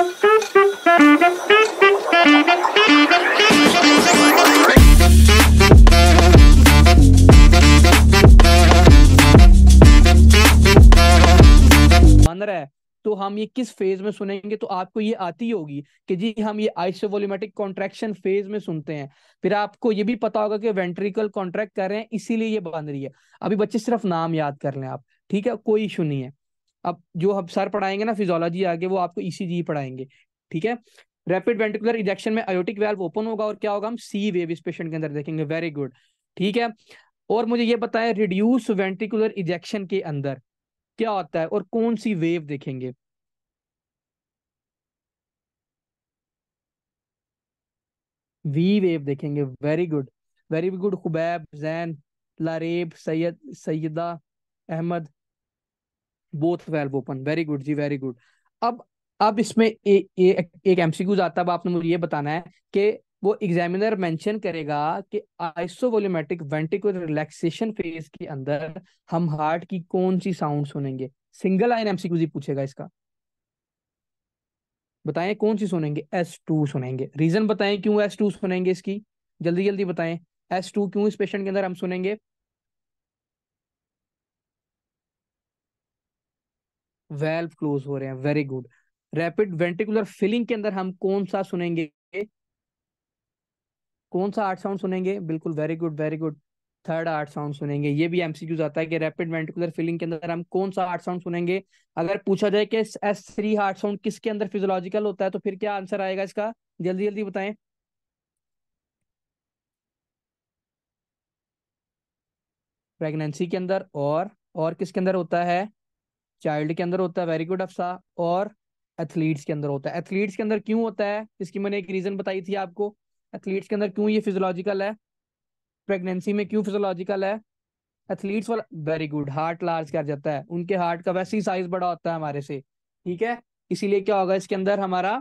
है तो हम ये किस फेज में सुनेंगे तो आपको ये आती होगी कि जी हम ये आइसोवोल्यूमेटिक कॉन्ट्रेक्शन फेज में सुनते हैं फिर आपको ये भी पता होगा कि वेंट्रिकल कॉन्ट्रैक्ट कर रहे हैं इसीलिए ये बन रही है अभी बच्चे सिर्फ नाम याद कर लें आप ठीक है कोई इशू नहीं है अब जो हम सर पढ़ाएंगे ना फिजोलॉजी आगे वो आपको ईसीजी e e पढ़ाएंगे ठीक है रैपिड वेंटिकुलर इजेक्शन में आयोटिक वेल्व ओपन होगा और क्या होगा हम सी वेव इस पेशेंट के अंदर देखेंगे वेरी गुड ठीक है और मुझे ये है रिड्यूस वेंटिकुलर इजेक्शन के अंदर क्या होता है और कौन सी वेव देखेंगे वी वेव देखेंगे very good very good Khubaib Jain Lareb Syed Saida Ahmed both valve open very good ji very good अब अब इसमें ए, ए, ए, एक एमसीक्यूज आता है आपने मुझे ये बताना है कि वो एग्जामिनर मेंशन करेगा कि आइसोवोल्यूमेटिक वेंटिकुलर रिलैक्सेशन फेज के अंदर हम हार्ट की कौन सी साउंड सुनेंगे सिंगल लाइन एमसीक्यू ही पूछेगा इसका बताएं कौन सी सुनेंगे एस टू सुनेंगे रीजन बताएं क्यों एस टू सुनेंगे इसकी जल्दी जल्दी बताएं एस टू क्यों इस पेशेंट के अंदर हम सुनेंगे वेल्व क्लोज हो रहे हैं very good rapid ventricular filling के अंदर हम कौन सा सुनेंगे कौन सा आर्ट साउंड सुनेंगे बिल्कुल very good very good third heart sound सुनेंगे ये भी एमसीक्यू आता है कि रैपिड वेंटिकुलर फिलिंग के अंदर हम कौन सा आर्ट साउंड सुनेंगे अगर पूछा जाए कि एस थ्री हार्ट साउंड किसके अंदर फिजोलॉजिकल होता है तो फिर क्या आंसर आएगा इसका जल्दी जल्दी बताएं प्रेगनेंसी के अंदर और और किसके अंदर होता है चाइल्ड के अंदर होता है वेरी गुड अफसा और एथलीट्स के अंदर होता है एथलीट्स के अंदर क्यों होता है इसकी मैंने एक रीजन बताई थी आपको एथलीट्स के अंदर क्यों ये फिजोलॉजिकल है प्रेगनेंसी में क्यों फिजोलॉजिकल है एथलीट्स वाला वेरी गुड हार्ट लार्ज कर जाता है उनके हार्ट का वैसे ही साइज बड़ा होता है हमारे से ठीक है इसीलिए क्या होगा इसके अंदर हमारा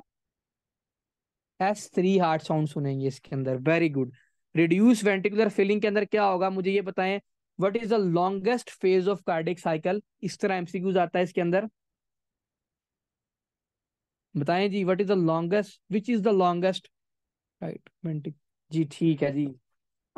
एस थ्री हार्ट साउंड सुनेंगे इसके अंदर very good reduce ventricular filling के अंदर क्या होगा मुझे ये बताएं what is the longest phase of cardiac cycle इस तरह एमसीक्यूज आता है इसके अंदर बताएं जी what is the longest which is the longest right वेंटिक जी ठीक है जी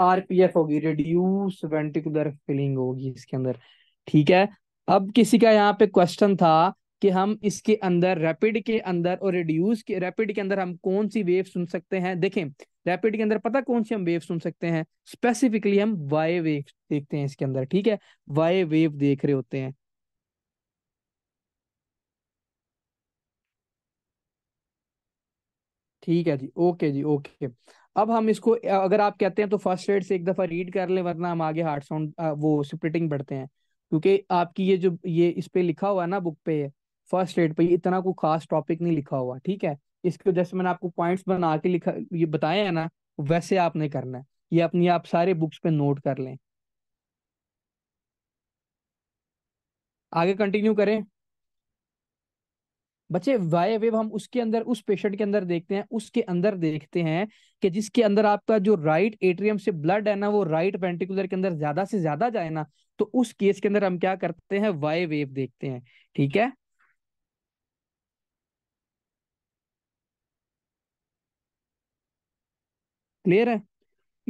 आरपीएफ होगी रिड्यूस वेंटिकुलर फिलिंग होगी इसके अंदर ठीक है अब किसी का यहाँ पे क्वेश्चन था कि हम इसके अंदर रैपिड के अंदर और रिड्यूस के रैपिड के अंदर हम कौन सी वेव सुन सकते हैं देखें रैपिड के अंदर पता कौन सी हम वेव सुन सकते हैं स्पेसिफिकली हम वाई वेव देखते हैं इसके अंदर ठीक है वाई वेव देख रहे होते हैं ठीक है जी ओके जी ओके अब हम इसको अगर आप कहते हैं तो फर्स्ट एड से एक दफा रीड कर लें वरना हम आगे हार्ट साउंड वो स्प्लिटिंग बढ़ते हैं क्योंकि आपकी ये जो ये इस पे लिखा हुआ है ना बुक पे फर्स्ट एड पे इतना कोई खास टॉपिक नहीं लिखा हुआ ठीक है इसको जैसे मैंने आपको पॉइंट्स बना के लिखा ये बताया है ना वैसे आपने करना है ये अपनी आप सारे बुक्स पे नोट कर लें आगे कंटिन्यू करें बच्चे वाई वेव हम उसके अंदर उस पेशेंट के अंदर देखते हैं उसके अंदर देखते हैं कि जिसके अंदर आपका जो राइट एट्रियम से ब्लड है ना वो राइट पेंटिकुलर के अंदर ज्यादा से ज्यादा जाए ना तो उस केस के अंदर हम क्या करते हैं वाई वेव देखते हैं ठीक है क्लियर है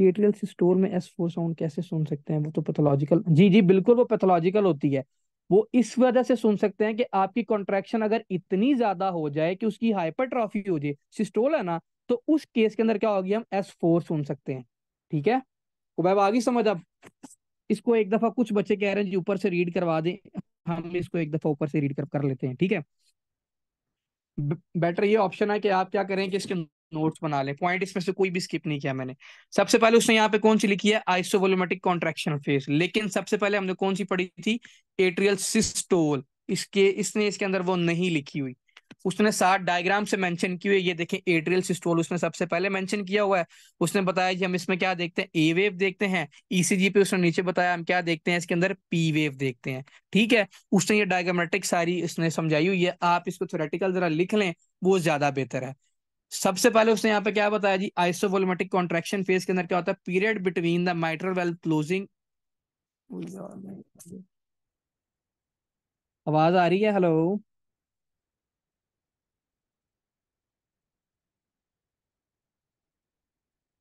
एट्रियल सिस्टोर में एस फोर साउंड कैसे सुन सकते हैं वो तो पैथोलॉजिकल जी जी बिल्कुल वो पैथोलॉजिकल होती है वो इस वजह से सुन सकते हैं कि आपकी कॉन्ट्रेक्शन अगर इतनी ज्यादा हो जाए कि उसकी हाइपरट्रॉफी हो जाए सिस्टोल है ना तो उस केस के अंदर क्या होगी हम एस फोर सुन सकते हैं ठीक है कुबैब तो आ गई समझ अब इसको एक दफा कुछ बच्चे कह रहे हैं जी ऊपर से रीड करवा दें हम इसको एक दफा ऊपर से रीड कर, कर लेते हैं ठीक है बेटर ये ऑप्शन है कि आप क्या करें कि इसके नोट्स बना लें पॉइंट इसमें से कोई भी स्किप नहीं किया मैंने सबसे पहले उसने यहाँ पे कौन सी लिखी है आइसोवोलोमेटिक कॉन्ट्रेक्शन फेस लेकिन सबसे पहले हमने कौन सी पढ़ी थी एट्रियल सिस्टोल इसके इसने इसके अंदर वो नहीं लिखी हुई उसने सात डायग्राम से मेंशन हुई ये देखें एट्रियल सिस्टोल उसने सबसे पहले मेंशन किया हुआ है उसने बताया कि हम इसमें क्या देखते हैं ए वेव देखते हैं ईसीजी e पे उसने नीचे बताया हम क्या देखते हैं इसके अंदर पी वेव देखते हैं ठीक है उसने ये डायग्रामेटिक सारी इसने समझाई हुई है आप इसको थोरेटिकल जरा लिख लें वो ज्यादा बेहतर है सबसे पहले उसने यहाँ पे क्या बताया जी आइसोवोलोमेटिक कॉन्ट्रेक्शन फेज के अंदर क्या होता है period between the mitral valve closing आवाज आ रही है हेलो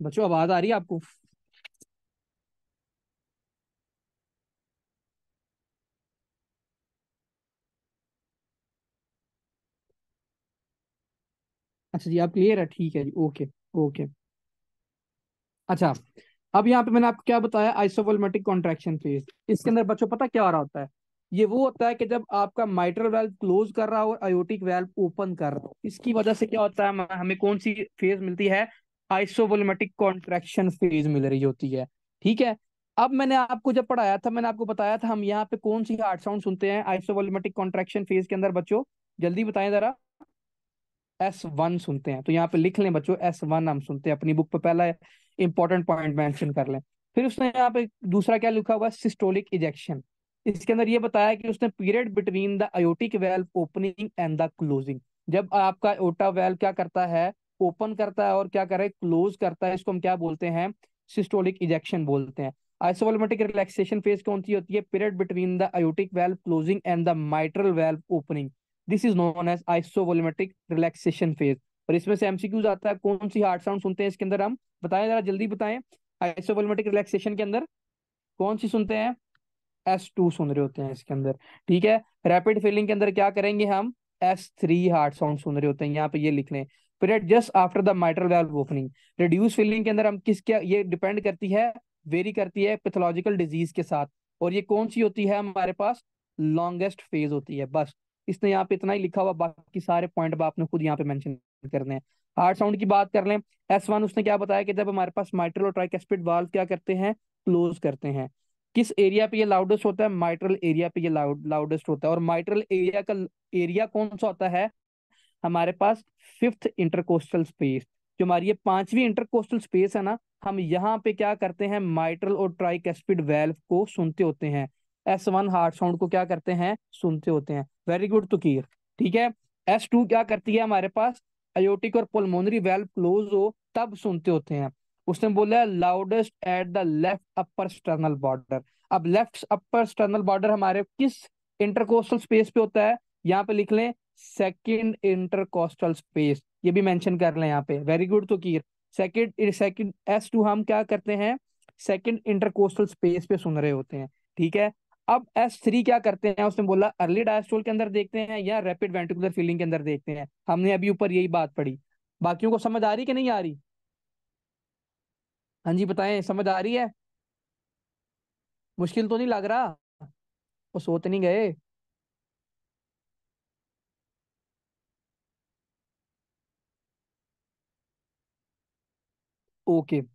बच्चों आवाज आ रही है आपको अच्छा जी आप क्लियर है ठीक है जी ओके ओके अच्छा अब यहाँ पे मैंने आपको क्या बताया आइसोवोल्मेटिक कॉन्ट्रेक्शन फेज इसके अंदर बच्चों पता क्या आ रहा होता है ये वो होता है कि जब आपका माइट्रल वेल्व क्लोज कर रहा हो और आयोटिक वेल्व ओपन कर रहा हो इसकी वजह से क्या होता है हमें कौन सी फेज मिलती है आइसोवोल्मेटिक कॉन्ट्रेक्शन फेज मिल रही होती है ठीक है अब मैंने आपको जब पढ़ाया था मैंने आपको बताया था हम यहाँ पे कौन सी हार्ट साउंड सुनते हैं आइसोवोल्मेटिक कॉन्ट्रेक्शन फेज के अंदर बच्चों जल्दी बताएं जरा एस वन सुनते हैं तो यहाँ पे लिख लें बच्चों एस वन हम सुनते हैं अपनी बुक पे पहला इंपॉर्टेंट पॉइंट मेंशन कर लें फिर उसने यहाँ पे दूसरा क्या लिखा हुआ है सिस्टोलिक इजेक्शन इसके अंदर ये बताया कि उसने period between the aortic valve opening and the closing जब आपका ओटा वेल्व क्या करता है ओपन करता है और क्या करे क्लोज करता है इसको हम क्या बोलते हैं सिस्टोलिक इजेक्शन बोलते हैं आइसोवोल्मेटिक रिलैक्सेशन फेज कौन सी होती है period between the aortic valve closing and the mitral valve opening this is known as isovolumetric relaxation phase और इसमें से एमसीक्यूज आता है कौन सी हार्ट साउंड सुनते हैं इसके अंदर हम बताएं जरा जल्दी बताएं आइसोवोलोमेट्रिक रिलैक्सेशन के अंदर कौन सी सुनते हैं एस टू सुन रहे होते हैं इसके अंदर ठीक है रैपिड फिलिंग के अंदर क्या करेंगे हम एस थ्री हार्ट साउंड सुन रहे होते हैं यहाँ पे ये लिख लें period just after the mitral valve opening reduce filling के अंदर हम किस क्या ये डिपेंड करती है वेरी करती है पैथोलॉजिकल डिजीज के साथ और ये कौन सी होती है हमारे पास लॉन्गेस्ट फेज होती है बस इसने यहाँ पे इतना ही लिखा हुआ बाकी सारे पॉइंट आपने खुद यहाँ पे मेंशन करने हैं हार्ट साउंड की बात कर लें एस वन उसने क्या बताया कि जब हमारे पास माइट्रल और ट्राइकेस्पिड वाल्व क्या करते हैं क्लोज करते हैं किस एरिया पे ये लाउडेस्ट होता है माइट्रल एरिया पे ये लाउड लाउडेस्ट होता है और माइट्रल एरिया का एरिया कौन सा होता है हमारे पास फिफ्थ इंटरकोस्टल स्पेस जो हमारी ये पांचवी इंटरकोस्टल स्पेस है ना हम यहाँ पे क्या करते हैं माइट्रल और ट्राइकेस्पिड वेल्व को सुनते होते हैं एस वन हार्ट साउंड को क्या करते हैं सुनते होते हैं वेरी गुड तुकीर तो ठीक है एस टू क्या करती है हमारे पास आयोटिक और पोलमोनरी वेल्व क्लोज हो तब सुनते होते हैं उसने बोला loudest at the left upper sternal border अब लेफ्ट अपर स्टर्नल बॉर्डर हमारे किस इंटरकोस्टल स्पेस पे होता है यहाँ पे लिख लें सेकेंड इंटरकोस्टल स्पेस ये भी मेंशन कर लें यहाँ पे वेरी गुड तो कीर सेकेंड सेकंड एस टू हम क्या करते हैं सेकेंड इंटरकोस्टल स्पेस पे सुन रहे होते हैं ठीक है अब एस थ्री क्या करते हैं उसने बोला अर्ली डायस्टोल के अंदर देखते हैं या रैपिड वेंटिकुलर फीलिंग के अंदर देखते हैं हमने अभी ऊपर यही बात पढ़ी बाकियों को समझ आ रही कि नहीं आ रही हाँ जी बताएं समझ आ रही है मुश्किल तो नहीं लग रहा वो सोच नहीं गए ओके okay.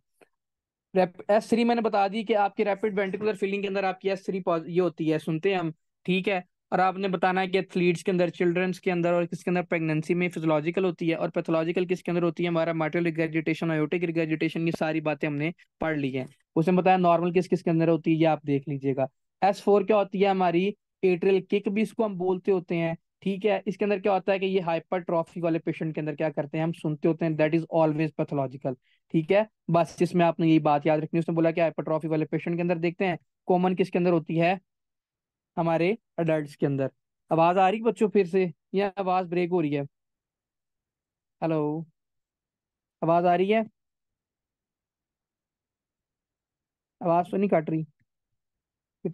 एस थ्री मैंने बता दी कि आपके रैपिड वेंटिकुलर फिलिंग के अंदर आपकी एस थ्री ये होती है सुनते हैं हम ठीक है और आपने बताना है कि एथलीट्स के अंदर चिल्ड्रंस के अंदर और किसके अंदर प्रेगनेंसी में फिजोलॉजिकल होती है और पैथोलॉजिकल किसके अंदर होती है हमारा मार्टल रिग्रेजुटेशन आयोटिक रिग्रेजुटेशन ये सारी बातें हमने पढ़ ली है उसने बताया नॉर्मल किस किसके अंदर होती है ये आप देख लीजिएगा एस फोर क्या होती है हमारी एट्रियल किक भी इसको हम बोलते होते हैं ठीक है इसके अंदर क्या होता है कि ये हाइपरट्रॉफी वाले पेशेंट के अंदर क्या करते हैं हम सुनते होते हैं दैट इज ऑलवेज पैथोलॉजिकल ठीक है बस जिसमें आपने यही बात याद रखनी उसने बोला कि हाइपरट्रॉफी वाले पेशेंट के अंदर देखते हैं कॉमन किसके अंदर होती है हमारे अडल्ट के अंदर आवाज आ रही बच्चों फिर से या आवाज ब्रेक हो रही है हेलो आवाज आ रही है आवाज तो नहीं काट रही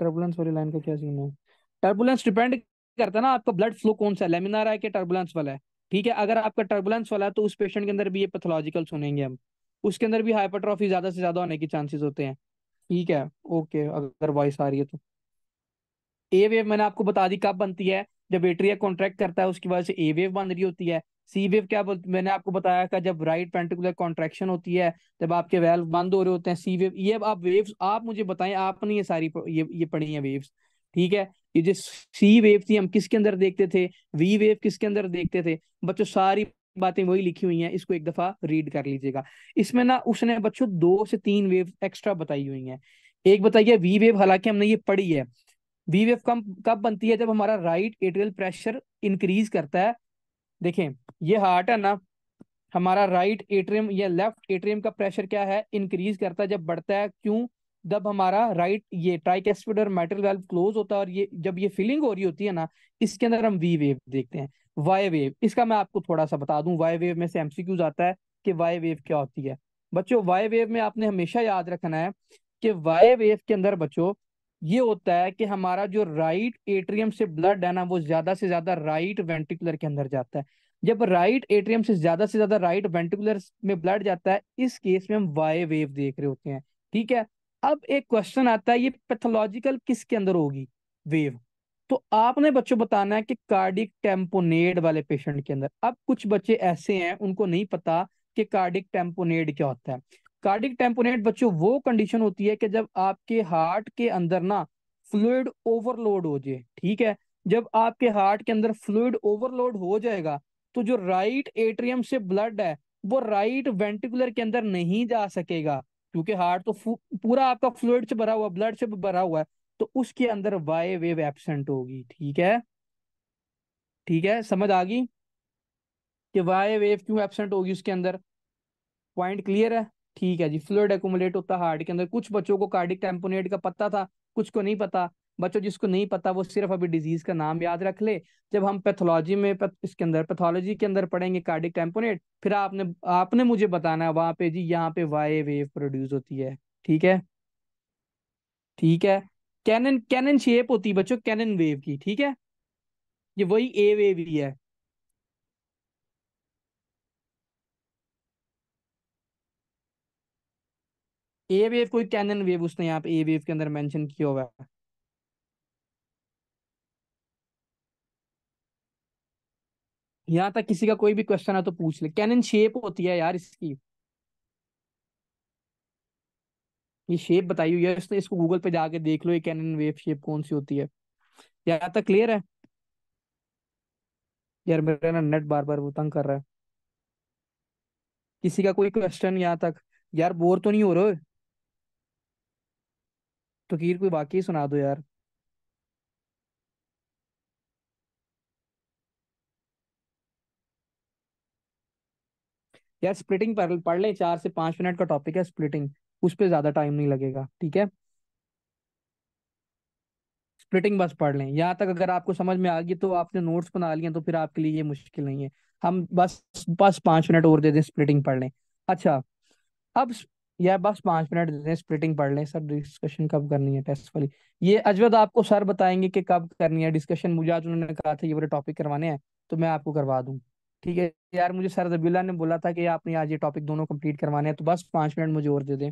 टर्बुलेंस वाली लाइन का क्या सीन है टर्बुलेंस डिपेंड करता है ना आपका ब्लड फ्लो कौन सा लेमिनार है कि टर्बुलेंस वाला है ठीक है अगर आपका टर्बुलेंस वाला है तो उस पेशेंट के अंदर भी ये पैथोलॉजिकल सुनेंगे हम उसके अंदर भी हाइपरट्रॉफी ज्यादा से ज्यादा होने के चांसेस होते हैं ठीक है ओके अगर वॉइस आ रही है तो ए वेव मैंने आपको बता दी कब बनती है जब एट्रिया कॉन्ट्रैक्ट करता है उसकी वजह से ए वेव बन रही होती है सी वेव क्या बोलते मैंने आपको बताया था जब राइट पेंटिकुलर कॉन्ट्रेक्शन होती है जब आपके वेल्व बंद हो रहे होते हैं सी वेव ये आप वेव्स आप मुझे बताएं आपने ये सारी ये ये पढ़ी है वेव्स ठीक है ये जो सी वेव थी हम किसके अंदर देखते थे वी वेव किसके अंदर देखते थे बच्चों सारी बातें वही लिखी हुई हैं इसको एक दफा रीड कर लीजिएगा इसमें ना उसने बच्चों दो से तीन वेव एक्स्ट्रा बताई हुई हैं एक बताइए वी वेव हालांकि हमने ये पढ़ी है वी वेव कम कब बनती है जब हमारा राइट एट्रियल प्रेशर इंक्रीज करता है देखें ये हार्ट है ना हमारा राइट एट्रियम या लेफ्ट एट्रियम का प्रेशर क्या है इंक्रीज करता है जब बढ़ता है क्यों जब हमारा राइट ये ट्राइकेस्पिडर मेटल वेल्व क्लोज होता है और ये जब ये फिलिंग हो रही होती है ना इसके अंदर हम वी वेव देखते हैं वाई वेव इसका मैं आपको थोड़ा सा बता दूं वाई वेव में से एमसीक्यूज आता है कि वाई वेव क्या होती है बच्चों वाई वेव में आपने हमेशा याद रखना है कि वाई वेव के अंदर बच्चों ये होता है कि हमारा जो राइट एट्रियम से ब्लड है ना वो ज्यादा से ज्यादा राइट वेंटिकुलर के अंदर जाता है जब राइट एट्रियम से ज्यादा से ज्यादा राइट वेंटिकुलर में ब्लड जाता है इस केस में हम वाई वेव देख रहे होते हैं ठीक है अब एक क्वेश्चन आता है ये पैथोलॉजिकल किसके अंदर होगी वेव तो आपने बच्चों बताना है कि कार्डिक टेम्पोनेड वाले पेशेंट के अंदर अब कुछ बच्चे ऐसे हैं उनको नहीं पता कि कार्डिक टेम्पोनेड क्या होता है कार्डिक टेम्पोनेट बच्चों वो कंडीशन होती है कि जब आपके हार्ट के अंदर ना फ्लूड ओवरलोड हो जाए ठीक है जब आपके हार्ट के अंदर फ्लूड ओवरलोड हो जाएगा तो जो राइट एट्रियम से ब्लड है वो राइट वेंटिकुलर के अंदर नहीं जा सकेगा क्योंकि हार्ट तो पूरा आपका फ्लूड से भरा हुआ ब्लड से भरा हुआ है तो उसके अंदर वाई वेव एबसेंट होगी ठीक है ठीक है समझ आ गई कि वाई वेव क्यों एबसेंट होगी उसके अंदर पॉइंट क्लियर है ठीक है जी फ्लूड एकुमुलेट होता है हार्ट के अंदर कुछ बच्चों को कार्डिक टेम्पोनेट का पता था कुछ को नहीं पता बच्चों जिसको नहीं पता वो सिर्फ अभी डिजीज का नाम याद रख ले जब हम पैथोलॉजी में इसके अंदर पैथोलॉजी के अंदर पढ़ेंगे कार्डिक टेम्पोनेट फिर आपने आपने मुझे बताना है वहां पे जी यहाँ पे वाई वेव प्रोड्यूस होती है ठीक है ठीक है कैनन कैनन शेप होती है बच्चों कैनन वेव की ठीक है ये वही ए वेव ही है ए वेव कोई कैनन वेव उसने यहाँ पे ए वेव के अंदर मेंशन किया हुआ है यहाँ तक किसी का कोई भी क्वेश्चन है तो पूछ ले कैन शेप होती है यार इसकी ये शेप बताई हुई है इसको गूगल पे जाके देख लो ये कैन वेव शेप कौन सी होती है यहाँ तक क्लियर है यार मेरा ना नेट बार बार वो तंग कर रहा है किसी का कोई क्वेश्चन यहाँ तक यार बोर तो नहीं हो रहे हो तो कोई वाकई सुना दो यार यार स्प्लिटिंग पढ़ पढ़ लें चार से पांच मिनट का टॉपिक है स्प्लिटिंग उस पर ज्यादा टाइम नहीं लगेगा ठीक है स्प्लिटिंग बस पढ़ लें यहाँ तक अगर आपको समझ में आ गई तो आपने नोट्स बना लिए तो फिर आपके लिए ये मुश्किल नहीं है हम बस बस पांच मिनट और दे दें स्प्लिटिंग पढ़ लें अच्छा अब यार बस पांच मिनट दे दें स्प्लिटिंग पढ़ लें सर डिस्कशन कब करनी है टेस्ट वाली ये अजवद आपको सर बताएंगे कि कब करनी है डिस्कशन मुझे आज उन्होंने कहा था ये बड़े टॉपिक करवाने हैं तो मैं आपको करवा दूँ ठीक है यार मुझे सर रबीला ने बोला था कि आपने आज ये टॉपिक दोनों कंप्लीट करवाने हैं तो बस पाँच मिनट मुझे और दे दें